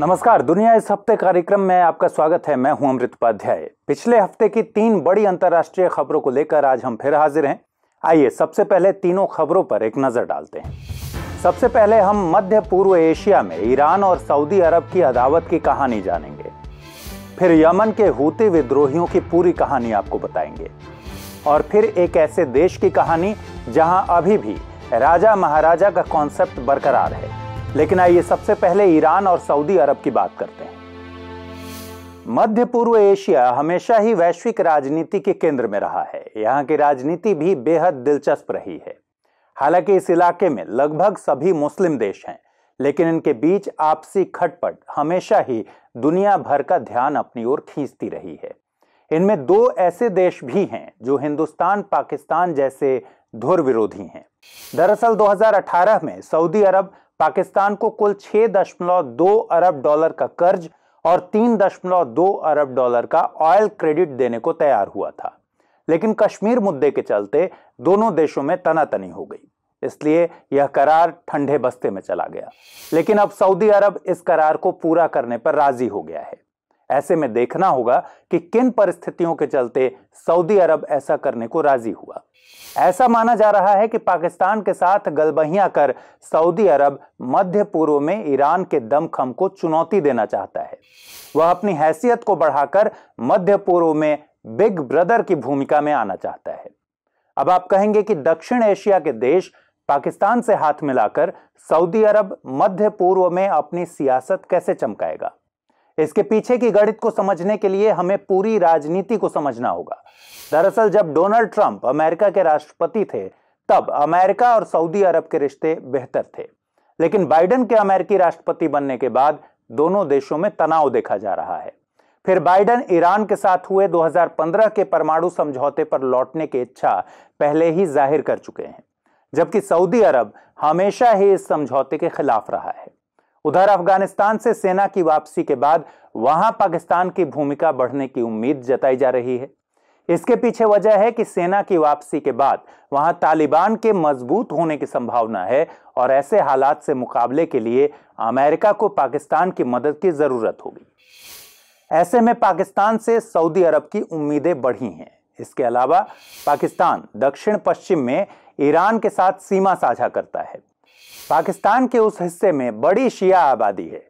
नमस्कार दुनिया इस हफ्ते कार्यक्रम में आपका स्वागत है मैं हूं अमृत उपाध्याय पिछले हफ्ते की तीन बड़ी अंतर्राष्ट्रीय खबरों को लेकर आज हम फिर हाजिर हैं आइए सबसे पहले तीनों खबरों पर एक नजर डालते हैं सबसे पहले हम मध्य पूर्व एशिया में ईरान और सऊदी अरब की अदावत की कहानी जानेंगे फिर यमन के हूती विद्रोहियों की पूरी कहानी आपको बताएंगे और फिर एक ऐसे देश की कहानी जहां अभी भी राजा महाराजा का कॉन्सेप्ट बरकरार है लेकिन आइए सबसे पहले ईरान और सऊदी अरब की बात करते हैं मध्य पूर्व एशिया हमेशा ही वैश्विक राजनीति के केंद्र में रहा है यहाँ की राजनीति भी बेहद दिलचस्प रही है हालांकि इस इलाके में लगभग सभी मुस्लिम देश हैं लेकिन इनके बीच आपसी खटपट हमेशा ही दुनिया भर का ध्यान अपनी ओर खींचती रही है इनमें दो ऐसे देश भी हैं जो हिंदुस्तान पाकिस्तान जैसे धुर विरोधी हैं दरअसल 2018 में सऊदी अरब पाकिस्तान को कुल 6.2 अरब डॉलर का कर्ज और 3.2 अरब डॉलर का ऑयल क्रेडिट देने को तैयार हुआ था लेकिन कश्मीर मुद्दे के चलते दोनों देशों में तनातनी हो गई इसलिए यह करार ठंडे बस्ते में चला गया लेकिन अब सऊदी अरब इस करार को पूरा करने पर राजी हो गया है ऐसे में देखना होगा कि किन परिस्थितियों के चलते सऊदी अरब ऐसा करने को राजी हुआ ऐसा माना जा रहा है कि पाकिस्तान के साथ गलबहियां कर सऊदी अरब मध्य पूर्व में ईरान के दमखम को चुनौती देना चाहता है वह अपनी हैसियत को बढ़ाकर मध्य पूर्व में बिग ब्रदर की भूमिका में आना चाहता है अब आप कहेंगे कि दक्षिण एशिया के देश पाकिस्तान से हाथ मिलाकर सऊदी अरब मध्य पूर्व में अपनी सियासत कैसे चमकाएगा इसके पीछे की गणित को समझने के लिए हमें पूरी राजनीति को समझना होगा दरअसल जब डोनाल्ड ट्रंप अमेरिका के राष्ट्रपति थे तब अमेरिका और सऊदी अरब के रिश्ते बेहतर थे लेकिन बाइडन के अमेरिकी राष्ट्रपति बनने के बाद दोनों देशों में तनाव देखा जा रहा है फिर बाइडन ईरान के साथ हुए 2015 के परमाणु समझौते पर लौटने की इच्छा पहले ही जाहिर कर चुके हैं जबकि सऊदी अरब हमेशा ही इस समझौते के खिलाफ रहा है उधर अफगानिस्तान से सेना की वापसी के बाद वहां पाकिस्तान की भूमिका बढ़ने की उम्मीद जताई जा रही है इसके पीछे वजह है कि सेना की वापसी के बाद वहां तालिबान के मजबूत होने की संभावना है और ऐसे हालात से मुकाबले के लिए अमेरिका को पाकिस्तान की मदद की जरूरत होगी ऐसे में पाकिस्तान से सऊदी अरब की उम्मीदें बढ़ी हैं इसके अलावा पाकिस्तान दक्षिण पश्चिम में ईरान के साथ सीमा साझा करता है पाकिस्तान के उस हिस्से में बड़ी शिया आबादी है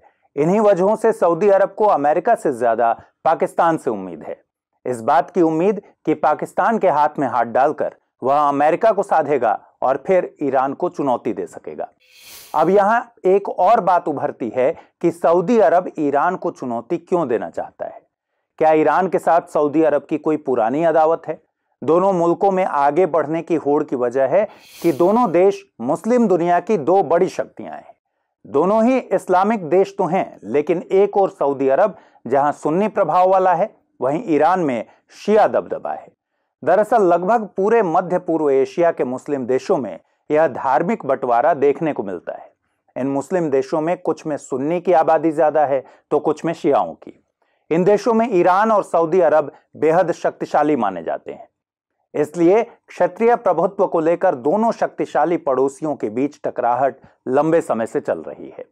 इन्हीं वजहों से सऊदी अरब को अमेरिका से ज्यादा पाकिस्तान से उम्मीद है इस बात की उम्मीद कि पाकिस्तान के हाथ में हाथ डालकर वह अमेरिका को साधेगा और फिर ईरान को चुनौती दे सकेगा अब यहां एक और बात उभरती है कि सऊदी अरब ईरान को चुनौती क्यों देना चाहता है क्या ईरान के साथ सऊदी अरब की कोई पुरानी अदावत है दोनों मुल्कों में आगे बढ़ने की होड़ की वजह है कि दोनों देश मुस्लिम दुनिया की दो बड़ी शक्तियां हैं दोनों ही इस्लामिक देश तो हैं लेकिन एक और सऊदी अरब जहां सुन्नी प्रभाव वाला है वहीं ईरान में शिया दबदबा है दरअसल लगभग पूरे मध्य पूर्व एशिया के मुस्लिम देशों में यह धार्मिक बंटवारा देखने को मिलता है इन मुस्लिम देशों में कुछ में सुन्नी की आबादी ज्यादा है तो कुछ में शियाओं की इन देशों में ईरान और सऊदी अरब बेहद शक्तिशाली माने जाते हैं इसलिए क्षत्रिय प्रभुत्व को लेकर दोनों शक्तिशाली पड़ोसियों के बीच टकराहट लंबे समय से चल रही है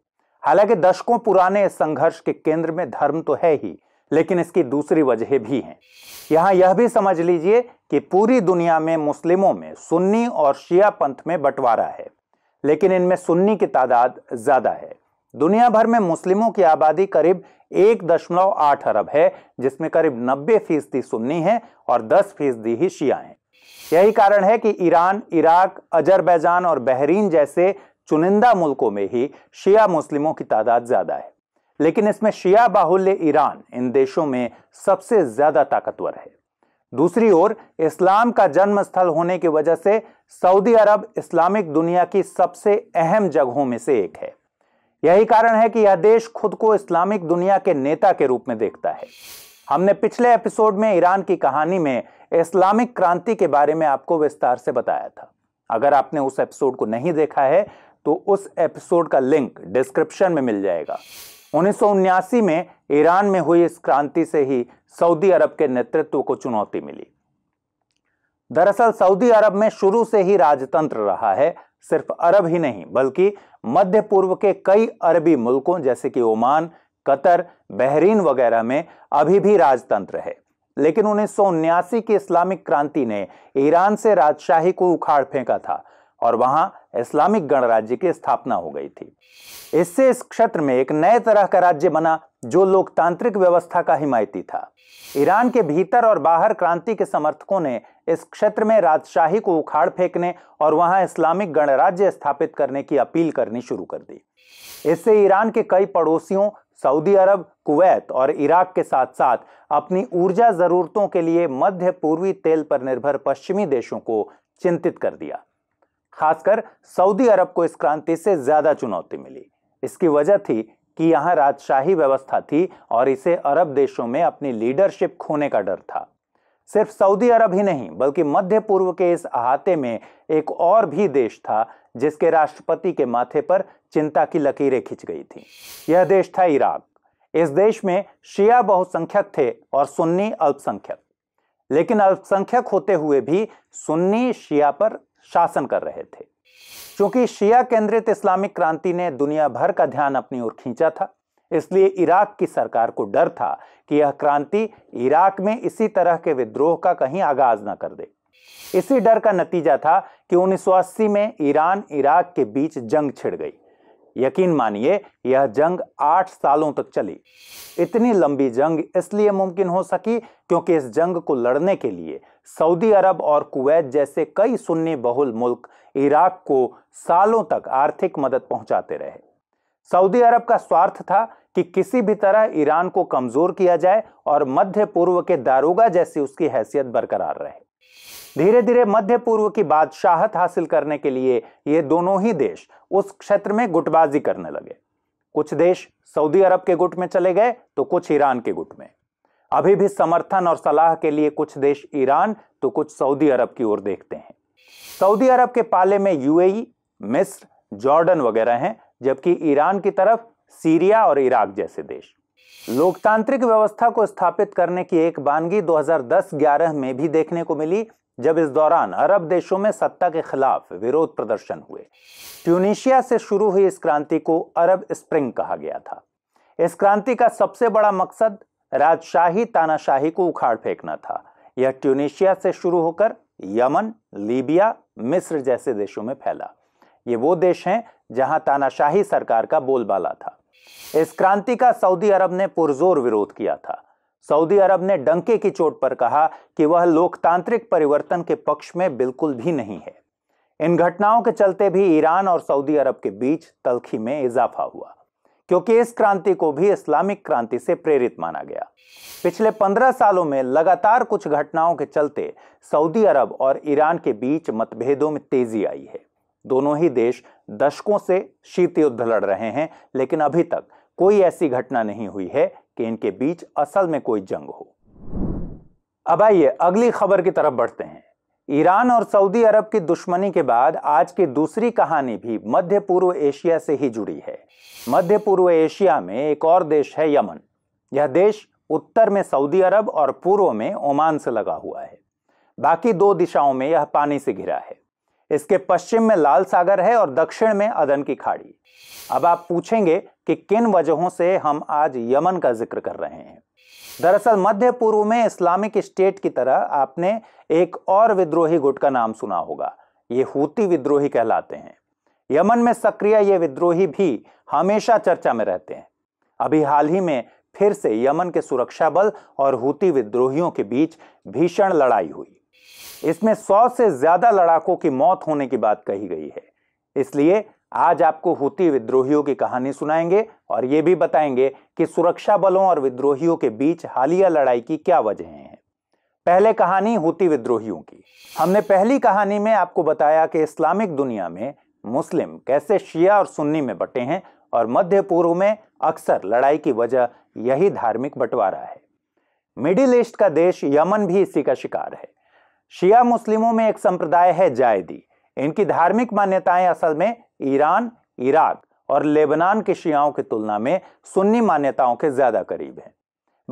हालांकि दशकों पुराने इस संघर्ष के केंद्र में धर्म तो है ही लेकिन इसकी दूसरी वजह भी हैं यहां यह भी समझ लीजिए कि पूरी दुनिया में मुस्लिमों में सुन्नी और शिया पंथ में बंटवारा है लेकिन इनमें सुन्नी की तादाद ज़्यादा है दुनिया भर में मुस्लिमों की आबादी करीब एक दशमलव आठ अरब है जिसमें करीब नब्बे फीसदी सुन्नी है और दस फीसदी ही शिया हैं यही कारण है कि ईरान इराक अजरबैजान और बहरीन जैसे चुनिंदा मुल्कों में ही शिया मुस्लिमों की तादाद ज़्यादा है लेकिन इसमें शिया बाहुल्य ईरान इन देशों में सबसे ज़्यादा ताकतवर है दूसरी ओर इस्लाम का जन्म स्थल होने की वजह से सऊदी अरब इस्लामिक दुनिया की सबसे अहम जगहों में से एक है यही कारण है कि यह देश खुद को इस्लामिक दुनिया के नेता के रूप में देखता है हमने पिछले एपिसोड में ईरान की कहानी में इस्लामिक क्रांति के बारे में आपको विस्तार से बताया था अगर आपने उस एपिसोड को नहीं देखा है तो उस एपिसोड का लिंक डिस्क्रिप्शन में मिल जाएगा उन्नीस में ईरान में हुई इस क्रांति से ही सऊदी अरब के नेतृत्व को चुनौती मिली दरअसल सऊदी अरब में शुरू से ही राजतंत्र रहा है सिर्फ अरब ही नहीं बल्कि मध्य पूर्व के कई अरबी मुल्कों जैसे कि ओमान कतर बहरीन वगैरह में अभी भी राजतंत्र है लेकिन उन्नीस सौ उन्यासी की इस्लामिक क्रांति ने ईरान से राजशाही को उखाड़ फेंका था और वहां इस्लामिक गणराज्य की स्थापना हो गई थी इससे इस क्षेत्र में एक नए तरह का राज्य बना जो लोकतांत्रिक व्यवस्था का हिमायती था ईरान के भीतर और बाहर क्रांति के समर्थकों ने इस क्षेत्र में राजशाही को उखाड़ फेंकने और वहां इस्लामिक गणराज्य स्थापित करने की अपील करनी शुरू कर दी इससे ईरान के कई पड़ोसियों सऊदी अरब कुवैत और इराक के साथ साथ अपनी ऊर्जा जरूरतों के लिए मध्य पूर्वी तेल पर निर्भर पश्चिमी देशों को चिंतित कर दिया खासकर सऊदी अरब को इस क्रांति से ज्यादा चुनौती मिली इसकी वजह थी कि यहाँ राजशाही व्यवस्था थी और इसे अरब देशों में अपनी लीडरशिप खोने का डर था सिर्फ सऊदी अरब ही नहीं बल्कि मध्य पूर्व के इस अहाते में एक और भी देश था जिसके राष्ट्रपति के माथे पर चिंता की लकीरें खिंच गई थी यह देश था इराक इस देश में शिया बहुसंख्यक थे और सुन्नी अल्पसंख्यक लेकिन अल्पसंख्यक होते हुए भी सुन्नी शिया पर शासन कर रहे थे क्योंकि शिया केंद्रित इस्लामिक क्रांति ने दुनिया भर का ध्यान अपनी ओर खींचा था इसलिए इराक की सरकार को डर था कि यह क्रांति इराक में इसी तरह के विद्रोह का कहीं आगाज न कर दे इसी डर का नतीजा था कि 1980 में ईरान इराक के बीच जंग छिड़ गई यकीन मानिए यह जंग आठ सालों तक चली इतनी लंबी जंग इसलिए मुमकिन हो सकी क्योंकि इस जंग को लड़ने के लिए सऊदी अरब और कुवैत जैसे कई सुन्नी बहुल मुल्क इराक को सालों तक आर्थिक मदद पहुंचाते रहे सऊदी अरब का स्वार्थ था कि किसी भी तरह ईरान को कमजोर किया जाए और मध्य पूर्व के दारोगा जैसी उसकी हैसियत बरकरार रहे धीरे धीरे मध्य पूर्व की बादशाहत हासिल करने के लिए ये दोनों ही देश उस क्षेत्र में गुटबाजी करने लगे कुछ देश सऊदी अरब के गुट में चले गए तो कुछ ईरान के गुट में अभी भी समर्थन और सलाह के लिए कुछ देश ईरान तो कुछ सऊदी अरब की ओर देखते हैं सऊदी अरब के पाले में यूएई मिस्र जॉर्डन वगैरह हैं जबकि ईरान की तरफ सीरिया और इराक जैसे देश लोकतांत्रिक व्यवस्था को स्थापित करने की एक बानगी 2010-11 में भी देखने को मिली जब इस दौरान अरब देशों में सत्ता के खिलाफ विरोध प्रदर्शन हुए ट्यूनिशिया से शुरू हुई इस क्रांति को अरब स्प्रिंग कहा गया था इस क्रांति का सबसे बड़ा मकसद राजशाही तानाशाही को उखाड़ फेंकना था यह ट्यूनिशिया से शुरू होकर यमन लीबिया मिस्र जैसे देशों में फैला ये वो देश हैं जहां तानाशाही सरकार का बोलबाला था इस क्रांति का सऊदी अरब ने पुरजोर विरोध किया था सऊदी अरब ने डंके की चोट पर कहा कि वह लोकतांत्रिक परिवर्तन के पक्ष में बिल्कुल भी नहीं है इन घटनाओं के चलते भी ईरान और सऊदी अरब के बीच तलखी में इजाफा हुआ क्योंकि इस क्रांति को भी इस्लामिक क्रांति से प्रेरित माना गया पिछले पंद्रह सालों में लगातार कुछ घटनाओं के चलते सऊदी अरब और ईरान के बीच मतभेदों में तेजी आई है दोनों ही देश दशकों से शीत युद्ध लड़ रहे हैं लेकिन अभी तक कोई ऐसी घटना नहीं हुई है कि इनके बीच असल में कोई जंग हो अब आइए अगली खबर की तरफ बढ़ते हैं ईरान और सऊदी अरब की दुश्मनी के बाद आज की दूसरी कहानी भी मध्य पूर्व एशिया से ही जुड़ी है मध्य पूर्व एशिया में एक और देश है यमन यह देश उत्तर में सऊदी अरब और पूर्व में ओमान से लगा हुआ है बाकी दो दिशाओं में यह पानी से घिरा है इसके पश्चिम में लाल सागर है और दक्षिण में अदन की खाड़ी अब आप पूछेंगे कि किन वजहों से हम आज यमन का जिक्र कर रहे हैं दरअसल मध्य पूर्व में इस्लामिक स्टेट की तरह आपने एक और विद्रोही गुट का नाम सुना होगा ये हूती विद्रोही कहलाते हैं यमन में सक्रिय ये विद्रोही भी हमेशा चर्चा में रहते हैं अभी हाल ही में फिर से यमन के सुरक्षा बल और हूती विद्रोहियों के बीच भीषण लड़ाई हुई इसमें सौ से ज्यादा लड़ाकों की मौत होने की बात कही गई है इसलिए आज आपको हुती विद्रोहियों की कहानी सुनाएंगे और ये भी बताएंगे कि सुरक्षा बलों और विद्रोहियों के बीच हालिया लड़ाई की क्या वजह है पहले कहानी हुती विद्रोहियों की हमने पहली कहानी में आपको बताया कि इस्लामिक दुनिया में मुस्लिम कैसे शिया और सुन्नी में बटे हैं और मध्य पूर्व में अक्सर लड़ाई की वजह यही धार्मिक बंटवारा है मिडिल ईस्ट का देश यमन भी इसी का शिकार है शिया मुस्लिमों में एक संप्रदाय है जायदी इनकी धार्मिक मान्यताएं असल में ईरान इराक और लेबनान के शियाओं की तुलना में सुन्नी मान्यताओं के ज्यादा करीब हैं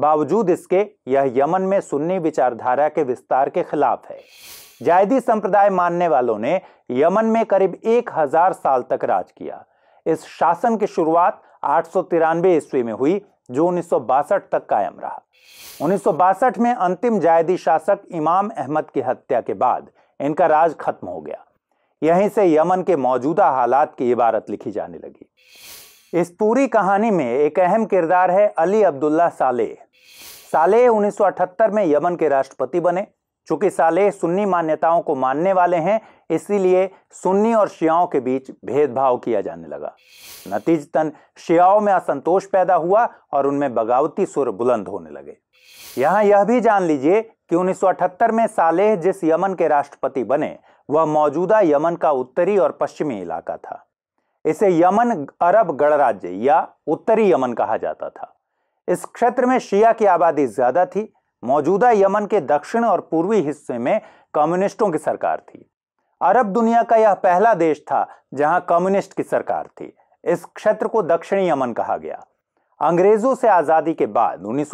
बावजूद इसके यह यमन में सुन्नी विचारधारा के विस्तार के खिलाफ है जायदी संप्रदाय मानने वालों ने यमन में करीब एक हजार साल तक राज किया इस शासन की शुरुआत आठ ईस्वी में हुई जो उन्नीस तक कायम रहा उन्नीस में अंतिम जायदी शासक इमाम अहमद की हत्या के बाद इनका राज खत्म हो गया यहीं से यमन के मौजूदा हालात की इबारत लिखी जाने लगी इस पूरी कहानी में एक अहम किरदार है अली अब्दुल्ला सालेह सालेह 1978 में यमन के राष्ट्रपति बने चूंकि साले सुन्नी मान्यताओं को मानने वाले हैं इसीलिए सुन्नी और शियाओं के बीच भेदभाव किया जाने लगा नतीजतन शियाओं में असंतोष पैदा हुआ और उनमें बगावती सुर बुलंद होने लगे यहां यह भी जान लीजिए कि 1978 में सालेह जिस यमन के राष्ट्रपति बने वह मौजूदा यमन का उत्तरी और पश्चिमी इलाका था इसे यमन अरब गणराज्य या उत्तरी यमन कहा जाता था इस क्षेत्र में शिया की आबादी ज्यादा थी मौजूदा यमन के दक्षिण और पूर्वी हिस्से में कम्युनिस्टों की सरकार थी अरब दुनिया का यह पहला देश था जहां कम्युनिस्ट की सरकार थी इस क्षेत्र को दक्षिणी यमन कहा गया अंग्रेजों से आज़ादी के बाद उन्नीस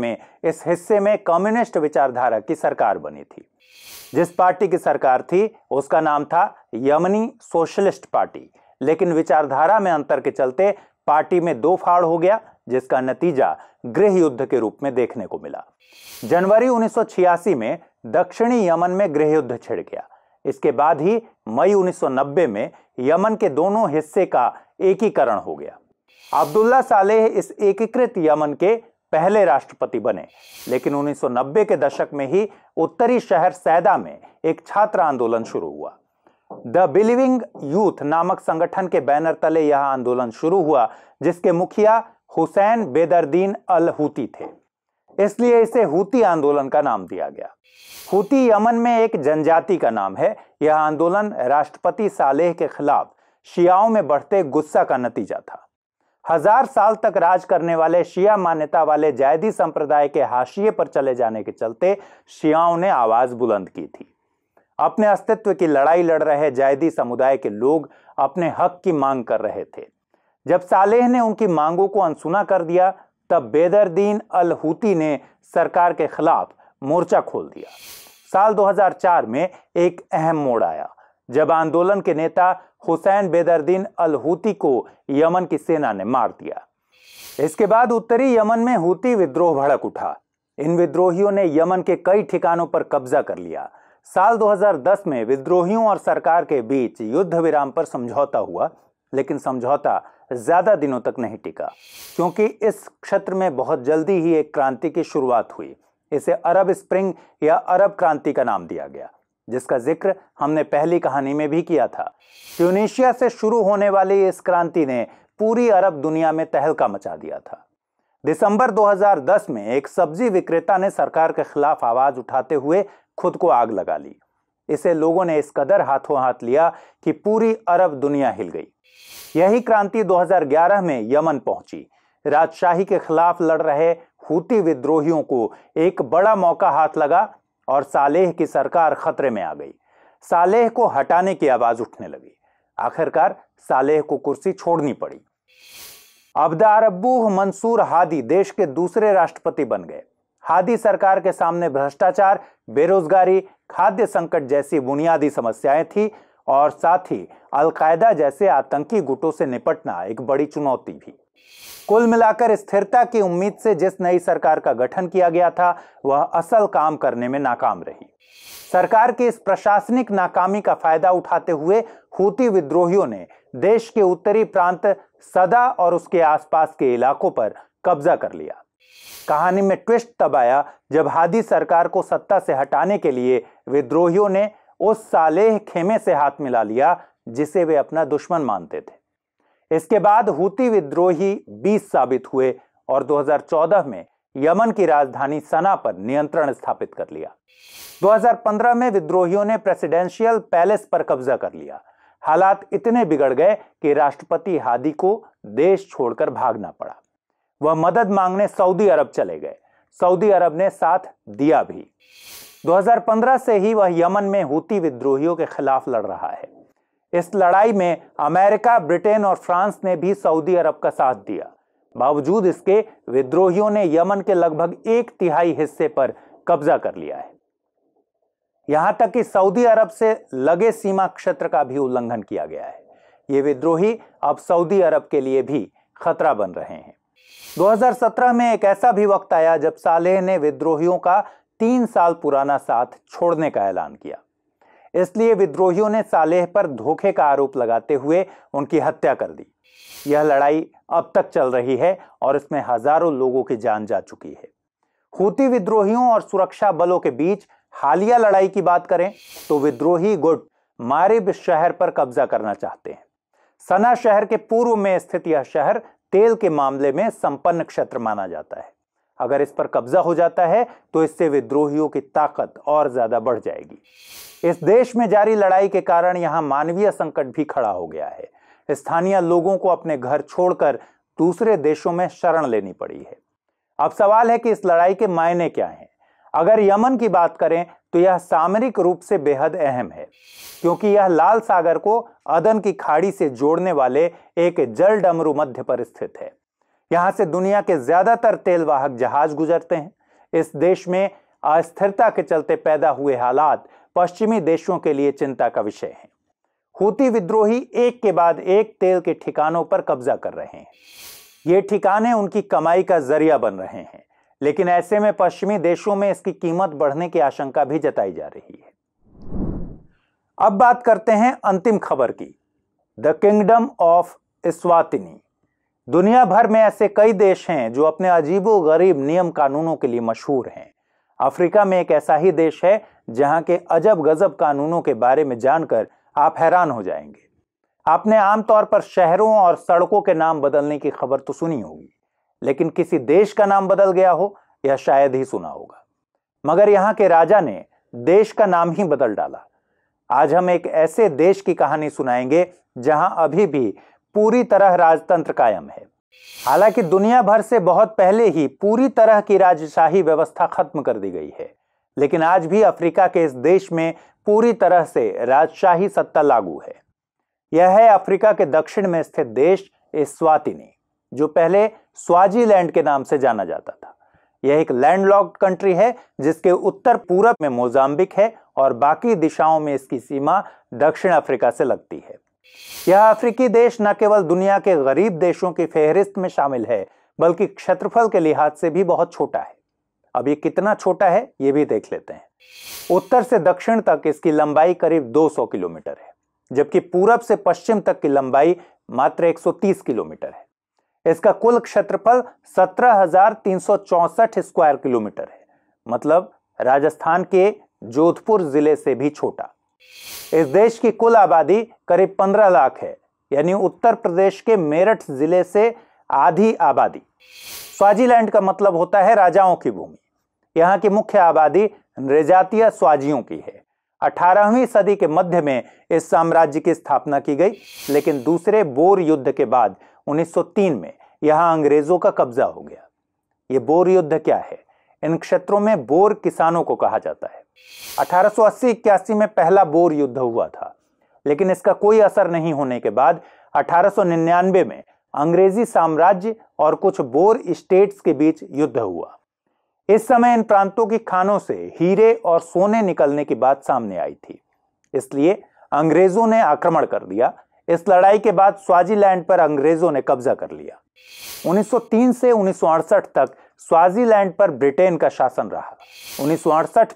में इस हिस्से में कम्युनिस्ट विचारधारा की सरकार बनी थी जिस पार्टी की सरकार थी उसका नाम था यमनी सोशलिस्ट पार्टी लेकिन विचारधारा में अंतर के चलते पार्टी में दो फाड़ हो गया जिसका नतीजा गृह युद्ध के रूप में देखने को मिला जनवरी 1986 में दक्षिणी यमन में गृह युद्ध छिड़ गया इसके बाद ही मई 1990 में यमन के दोनों हिस्से का एकीकरण हो गया अब्दुल्ला सालेह इस एकीकृत यमन के पहले राष्ट्रपति बने लेकिन 1990 के दशक में ही उत्तरी शहर सैदा में एक छात्र आंदोलन शुरू हुआ द बिलीविंग यूथ नामक संगठन के बैनर तले यह आंदोलन शुरू हुआ जिसके मुखिया हुसैन बेदरदीन अल हूती थे इसलिए इसे हूती आंदोलन का नाम दिया गया हूती यमन में एक जनजाति का नाम है यह आंदोलन राष्ट्रपति सालेह के खिलाफ शियाओं में बढ़ते गुस्सा का नतीजा था हजार साल तक राज करने वाले शिया मान्यता वाले जायदी संप्रदाय के हाशिए पर चले जाने के चलते शियाओं ने आवाज बुलंद की थी अपने अस्तित्व की लड़ाई लड़ रहे जायदी समुदाय के लोग अपने हक की मांग कर रहे थे जब सालेह ने उनकी मांगों को अनसुना कर दिया तब बेदरदीन अल हुती ने सरकार के खिलाफ मोर्चा खोल दिया साल 2004 में एक अहम मोड़ आया जब आंदोलन के नेता हुसैन बेदरदीन अल हुती को यमन की सेना ने मार दिया इसके बाद उत्तरी यमन में हूती विद्रोह भड़क उठा इन विद्रोहियों ने यमन के कई ठिकानों पर कब्जा कर लिया साल 2010 में विद्रोहियों और सरकार के बीच युद्ध विराम पर समझौता हुआ लेकिन समझौता ज़्यादा दिनों तक नहीं टिका क्योंकि इस क्षेत्र में बहुत जल्दी ही एक क्रांति की शुरुआत हुई इसे अरब स्प्रिंग या अरब क्रांति का नाम दिया गया जिसका जिक्र हमने पहली कहानी में भी किया था ट्यूनिशिया से शुरू होने वाली इस क्रांति ने पूरी अरब दुनिया में तहलका मचा दिया था दिसंबर 2010 में एक सब्जी विक्रेता ने सरकार के खिलाफ आवाज उठाते हुए खुद को आग लगा ली इसे लोगों ने इस कदर हाथों हाथ लिया कि पूरी अरब दुनिया हिल गई यही क्रांति 2011 में यमन पहुंची राजशाही के खिलाफ लड़ रहे हुती विद्रोहियों को एक बड़ा मौका हाथ लगा और सालेह की सरकार खतरे में आ गई सालेह को हटाने की आवाज उठने लगी आखिरकार सालेह को कुर्सी छोड़नी पड़ी अब्दा अरबूह मंसूर हादी देश के दूसरे राष्ट्रपति बन गए हादी सरकार के सामने भ्रष्टाचार बेरोजगारी खाद्य संकट जैसी बुनियादी समस्याएं थी और साथ ही अलकायदा जैसे आतंकी गुटों से निपटना एक बड़ी चुनौती भी कुल मिलाकर स्थिरता की उम्मीद से जिस नई सरकार का गठन किया गया था वह असल काम करने में नाकाम रही सरकार की इस प्रशासनिक नाकामी का फायदा उठाते हुए हूती विद्रोहियों ने देश के उत्तरी प्रांत सदा और उसके आसपास के इलाकों पर कब्जा कर लिया कहानी में ट्विस्ट तब आया जब हादी सरकार को सत्ता से हटाने के लिए विद्रोहियों ने उस सालेह खेमे से हाथ मिला लिया जिसे वे अपना दुश्मन मानते थे इसके बाद हुती विद्रोही 20 साबित हुए और 2014 में यमन की राजधानी सना पर नियंत्रण स्थापित कर लिया 2015 में विद्रोहियों ने प्रेसिडेंशियल पैलेस पर कब्जा कर लिया हालात इतने बिगड़ गए कि राष्ट्रपति हादी को देश छोड़कर भागना पड़ा वह मदद मांगने सऊदी अरब चले गए सऊदी अरब ने साथ दिया भी 2015 से ही वह यमन में हुती विद्रोहियों के खिलाफ लड़ रहा है इस लड़ाई में अमेरिका ब्रिटेन और फ्रांस ने भी सऊदी अरब का साथ दिया बावजूद इसके विद्रोहियों ने यमन के लगभग एक तिहाई हिस्से पर कब्जा कर लिया है यहां तक कि सऊदी अरब से लगे सीमा क्षेत्र का भी उल्लंघन किया गया है ये विद्रोही अब सऊदी अरब के लिए भी खतरा बन रहे हैं 2017 में एक ऐसा भी वक्त आया जब सालेह ने विद्रोहियों का तीन साल पुराना साथ छोड़ने का ऐलान किया इसलिए विद्रोहियों ने सालेह पर धोखे का आरोप लगाते हुए उनकी हत्या कर दी यह लड़ाई अब तक चल रही है और इसमें हजारों लोगों की जान जा चुकी है हूती विद्रोहियों और सुरक्षा बलों के बीच हालिया लड़ाई की बात करें तो विद्रोही गुट मारिब शहर पर कब्जा करना चाहते हैं सना शहर के पूर्व में स्थित यह शहर तेल के मामले में संपन्न क्षेत्र माना जाता है अगर इस पर कब्जा हो जाता है तो इससे विद्रोहियों की ताकत और ज्यादा बढ़ जाएगी इस देश में जारी लड़ाई के कारण यहां मानवीय संकट भी खड़ा हो गया है स्थानीय लोगों को अपने घर छोड़कर दूसरे देशों में शरण लेनी पड़ी है अब सवाल है कि इस लड़ाई के मायने क्या हैं अगर यमन की बात करें तो यह सामरिक रूप से बेहद अहम है क्योंकि यह लाल सागर को अदन की खाड़ी से जोड़ने वाले एक जल डमरू मध्य पर स्थित है यहाँ से दुनिया के ज़्यादातर तेलवाहक जहाज गुजरते हैं इस देश में अस्थिरता के चलते पैदा हुए हालात पश्चिमी देशों के लिए चिंता का विषय है हूती विद्रोही एक के बाद एक तेल के ठिकानों पर कब्जा कर रहे हैं ये ठिकाने उनकी कमाई का जरिया बन रहे हैं लेकिन ऐसे में पश्चिमी देशों में इसकी कीमत बढ़ने की आशंका भी जताई जा रही है अब बात करते हैं अंतिम खबर की द किंगडम ऑफ इस्वातिनी दुनिया भर में ऐसे कई देश हैं जो अपने अजीबो गरीब नियम कानूनों के लिए मशहूर हैं अफ्रीका में एक ऐसा ही देश है जहां के अजब गजब कानूनों के बारे में जानकर आप हैरान हो जाएंगे आपने आमतौर पर शहरों और सड़कों के नाम बदलने की खबर तो सुनी होगी लेकिन किसी देश का नाम बदल गया हो यह शायद ही सुना होगा मगर यहाँ के राजा ने देश का नाम ही बदल डाला आज हम एक ऐसे देश की कहानी सुनाएंगे जहां अभी भी पूरी तरह राजतंत्र कायम है हालांकि दुनिया भर से बहुत पहले ही पूरी तरह की राजशाही व्यवस्था खत्म कर दी गई है लेकिन आज भी अफ्रीका के इस देश में पूरी तरह से राजशाही सत्ता लागू है यह है अफ्रीका के दक्षिण में स्थित देश स्वातिनी जो पहले स्वाजीलैंड के नाम से जाना जाता था यह एक लैंडलॉक्ड कंट्री है जिसके उत्तर पूरब में मोजाम्बिक है और बाकी दिशाओं में इसकी सीमा दक्षिण अफ्रीका से लगती है यह अफ्रीकी देश न केवल दुनिया के गरीब देशों की फेहरिस्त में शामिल है बल्कि क्षेत्रफल के लिहाज से भी बहुत छोटा है अब ये कितना छोटा है ये भी देख लेते हैं उत्तर से दक्षिण तक इसकी लंबाई करीब 200 किलोमीटर है जबकि पूरब से पश्चिम तक की लंबाई मात्र 130 किलोमीटर है इसका कुल क्षेत्रफल 17,364 स्क्वायर किलोमीटर है मतलब राजस्थान के जोधपुर जिले से भी छोटा इस देश की कुल आबादी करीब 15 लाख है यानी उत्तर प्रदेश के मेरठ जिले से आधी आबादी स्वाजीलैंड का मतलब होता है राजाओं की भूमि यहाँ की मुख्य आबादी नृजातीय स्वाजियों की है 18वीं सदी के मध्य में इस साम्राज्य की स्थापना की गई लेकिन दूसरे बोर युद्ध के बाद 1903 में यहाँ अंग्रेजों का कब्जा हो गया ये बोर युद्ध क्या है इन क्षेत्रों में बोर किसानों को कहा जाता है अठारह इक्यासी में पहला बोर युद्ध हुआ था लेकिन इसका कोई असर नहीं होने के बाद 1899 में अंग्रेजी साम्राज्य और कुछ बोर स्टेट्स के बीच युद्ध हुआ इस समय इन प्रांतों की खानों से हीरे और सोने निकलने की बात सामने आई थी इसलिए अंग्रेजों ने आक्रमण कर दिया इस लड़ाई के बाद स्वाजीलैंड पर अंग्रेजों ने कब्जा कर लिया 1903 से उन्नीस तक स्वाजीलैंड पर ब्रिटेन का शासन रहा उन्नीस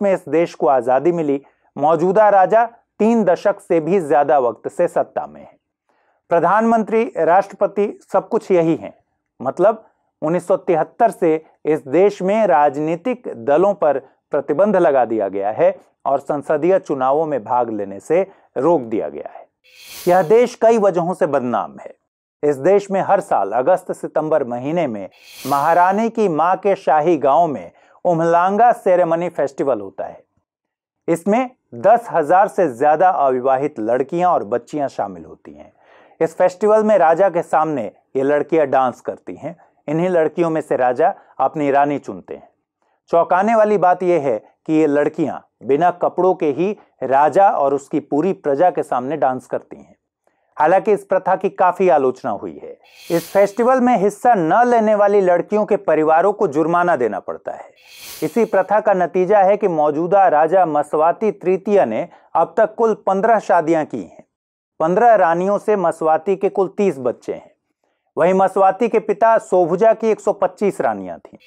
में इस देश को आज़ादी मिली मौजूदा राजा तीन दशक से भी ज़्यादा वक्त से सत्ता में है प्रधानमंत्री राष्ट्रपति सब कुछ यही है मतलब उन्नीस से इस देश में राजनीतिक दलों पर प्रतिबंध लगा दिया गया है और संसदीय चुनावों में भाग लेने से रोक दिया गया है यह देश कई वजहों से बदनाम है इस देश में हर साल अगस्त सितंबर महीने में महारानी की मां के शाही गांव में उमलांगा सेरेमनी फेस्टिवल होता है इसमें दस हजार से ज्यादा अविवाहित लड़कियां और बच्चियां शामिल होती हैं इस फेस्टिवल में राजा के सामने ये लड़कियां डांस करती हैं इन्हीं लड़कियों में से राजा अपनी रानी चुनते हैं चौंकाने वाली बात यह है कि ये लड़कियां बिना कपड़ों के ही राजा और उसकी पूरी प्रजा के सामने डांस करती हैं हालांकि इस प्रथा की काफी आलोचना हुई है इस फेस्टिवल में हिस्सा न लेने वाली लड़कियों के परिवारों को जुर्माना देना पड़ता है इसी प्रथा का नतीजा है कि मौजूदा राजा मसवाती तृतीय ने अब तक कुल पंद्रह शादियां की हैं पंद्रह रानियों से मसवाती के कुल तीस बच्चे हैं वहीं मसवाती के पिता सोभुजा की 125 रानियां थीं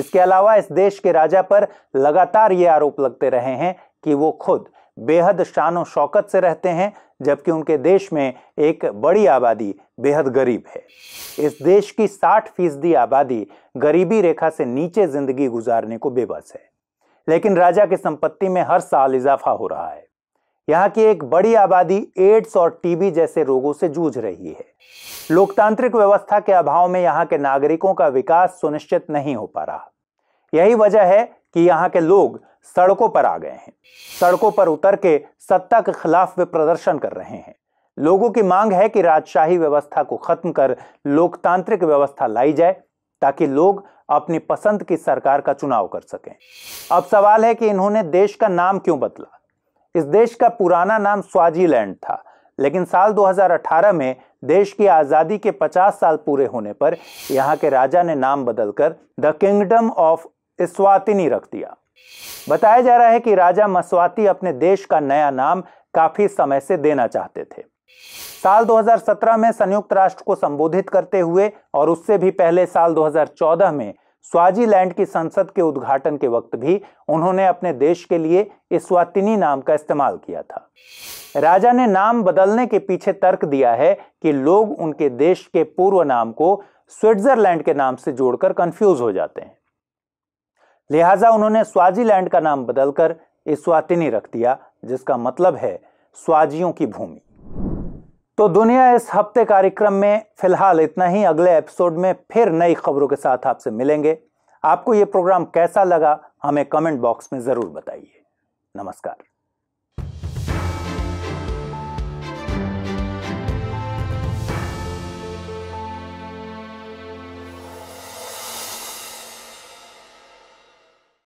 इसके अलावा इस देश के राजा पर लगातार ये आरोप लगते रहे हैं कि वो खुद बेहद शान और शौकत से रहते हैं जबकि उनके देश में एक बड़ी आबादी बेहद गरीब है इस देश की 60 फीसदी आबादी गरीबी रेखा से नीचे जिंदगी गुजारने को बेबस है लेकिन राजा की संपत्ति में हर साल इजाफा हो रहा है यहाँ की एक बड़ी आबादी एड्स और टीबी जैसे रोगों से जूझ रही है लोकतांत्रिक व्यवस्था के अभाव में यहाँ के नागरिकों का विकास सुनिश्चित नहीं हो पा रहा यही वजह है कि यहाँ के लोग सड़कों पर आ गए हैं सड़कों पर उतर के सत्ता के खिलाफ वे प्रदर्शन कर रहे हैं लोगों की मांग है कि राजशाही व्यवस्था को खत्म कर लोकतांत्रिक व्यवस्था लाई जाए ताकि लोग अपनी पसंद की सरकार का चुनाव कर सकें अब सवाल है कि इन्होंने देश का नाम क्यों बदला इस देश का पुराना नाम स्वाजीलैंड था लेकिन साल 2018 में देश की आज़ादी के 50 साल पूरे होने पर यहाँ के राजा ने नाम बदलकर द किंगडम ऑफ इस्वातिनी रख दिया बताया जा रहा है कि राजा मसवाती अपने देश का नया नाम काफी समय से देना चाहते थे साल 2017 में संयुक्त राष्ट्र को संबोधित करते हुए और उससे भी पहले साल 2014 में स्वाजीलैंड की संसद के उद्घाटन के वक्त भी उन्होंने अपने देश के लिए इस्वातिनी नाम का इस्तेमाल किया था राजा ने नाम बदलने के पीछे तर्क दिया है कि लोग उनके देश के पूर्व नाम को स्विट्जरलैंड के नाम से जोड़कर कंफ्यूज हो जाते हैं लिहाजा उन्होंने स्वाजीलैंड का नाम बदलकर इस्वातिनी रख दिया जिसका मतलब है स्वाजियों की भूमि तो दुनिया इस हफ्ते कार्यक्रम में फिलहाल इतना ही अगले एपिसोड में फिर नई खबरों के साथ आपसे मिलेंगे आपको ये प्रोग्राम कैसा लगा हमें कमेंट बॉक्स में ज़रूर बताइए नमस्कार